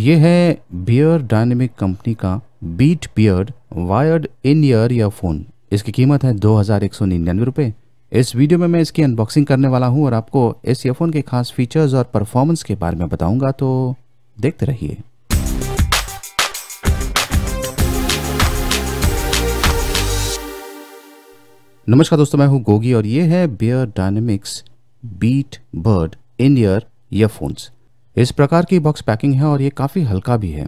ये है Beyer dynamic company का beat beard wired in earphone इसकी कीमत है दो हज़ार एक सौ निन्यानवे इस वीडियो में मैं इसकी अनबॉक्सिंग करने वाला हूं और आपको इस ईयरफोन के खास फीचर्स और परफॉर्मेंस के बारे में बताऊंगा तो देखते रहिए नमस्कार दोस्तों मैं हूं गोगी और ये है Beyer dynamics beat Byrd in ear earphones इस प्रकार की बॉक्स पैकिंग है और ये काफ़ी हल्का भी है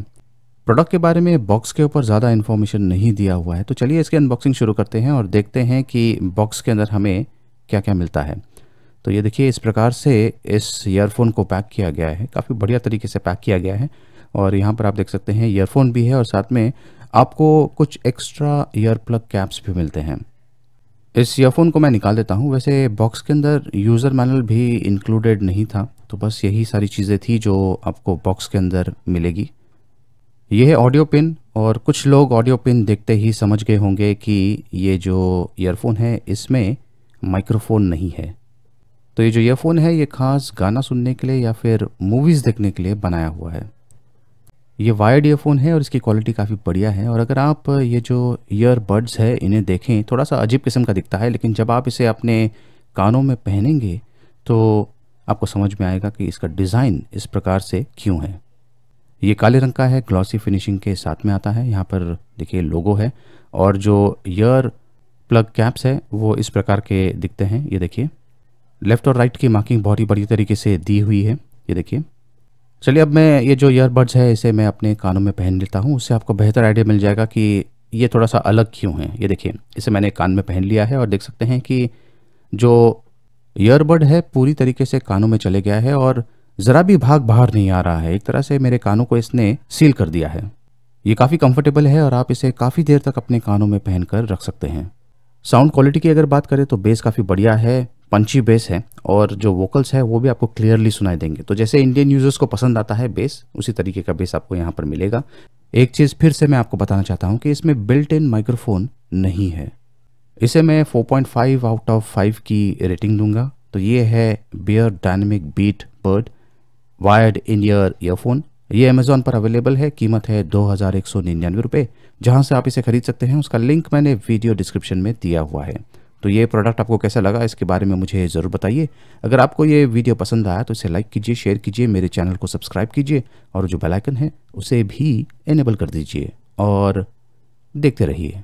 प्रोडक्ट के बारे में बॉक्स के ऊपर ज़्यादा इन्फॉर्मेशन नहीं दिया हुआ है तो चलिए इसकी अनबॉक्सिंग शुरू करते हैं और देखते हैं कि बॉक्स के अंदर हमें क्या क्या मिलता है तो ये देखिए इस प्रकार से इस ईयरफोन को पैक किया गया है काफ़ी बढ़िया तरीके से पैक किया गया है और यहाँ पर आप देख सकते हैं ईयरफोन भी है और साथ में आपको कुछ एक्स्ट्रा ईयर प्लग कैप्स भी मिलते हैं इस ईयरफोन को मैं निकाल देता हूँ वैसे बॉक्स के अंदर यूज़र मैनल भी इंक्लूडेड नहीं था तो बस यही सारी चीज़ें थी जो आपको बॉक्स के अंदर मिलेगी ये है ऑडियो पिन और कुछ लोग ऑडियो पिन देखते ही समझ गए होंगे कि ये जो ईयरफोन है इसमें माइक्रोफोन नहीं है तो ये जो ईयरफोन है ये खास गाना सुनने के लिए या फिर मूवीज़ देखने के लिए बनाया हुआ है ये वायर्ड ईयरफोन है और इसकी क्वालिटी काफ़ी बढ़िया है और अगर आप ये जो ईयरबड्स है इन्हें देखें थोड़ा सा अजीब किस्म का दिखता है लेकिन जब आप इसे अपने कानों में पहनेंगे तो आपको समझ में आएगा कि इसका डिज़ाइन इस प्रकार से क्यों है ये काले रंग का है ग्लॉसी फिनिशिंग के साथ में आता है यहाँ पर देखिए लोगो है और जो ईयर प्लग कैप्स है वो इस प्रकार के दिखते हैं ये देखिए लेफ्ट और राइट की मार्किंग बहुत ही बढ़िया तरीके से दी हुई है ये देखिए चलिए अब मैं ये जो ईयरबड्स है इसे मैं अपने कानों में पहन लेता हूँ उससे आपको बेहतर आइडिया मिल जाएगा कि ये थोड़ा सा अलग क्यों है ये देखिए इसे मैंने कान में पहन लिया है और देख सकते हैं कि जो ईयरबड है पूरी तरीके से कानों में चले गया है और ज़रा भी भाग बाहर नहीं आ रहा है एक तरह से मेरे कानों को इसने सील कर दिया है ये काफ़ी कंफर्टेबल है और आप इसे काफ़ी देर तक अपने कानों में पहनकर रख सकते हैं साउंड क्वालिटी की अगर बात करें तो बेस काफ़ी बढ़िया है पंची बेस है और जो वोकल्स है वो भी आपको क्लियरली सुनाई देंगे तो जैसे इंडियन यूज़र्स को पसंद आता है बेस उसी तरीके का बेस आपको यहाँ पर मिलेगा एक चीज़ फिर से मैं आपको बताना चाहता हूँ कि इसमें बिल्ट इन माइक्रोफोन नहीं है इसे मैं 4.5 आउट ऑफ 5 की रेटिंग दूंगा तो ये है Beyer dynamic beat Byrd wired in ear earphone ये अमेज़ोन पर अवेलेबल है कीमत है दो हज़ार एक सौ निन्यानवे रुपये जहाँ से आप इसे खरीद सकते हैं उसका लिंक मैंने वीडियो डिस्क्रिप्शन में दिया हुआ है तो ये प्रोडक्ट आपको कैसा लगा इसके बारे में मुझे ज़रूर बताइए अगर आपको ये वीडियो पसंद आया तो इसे लाइक कीजिए शेयर कीजिए मेरे चैनल को सब्सक्राइब कीजिए और जो बेलाइकन है उसे भी इनेबल कर दीजिए और देखते रहिए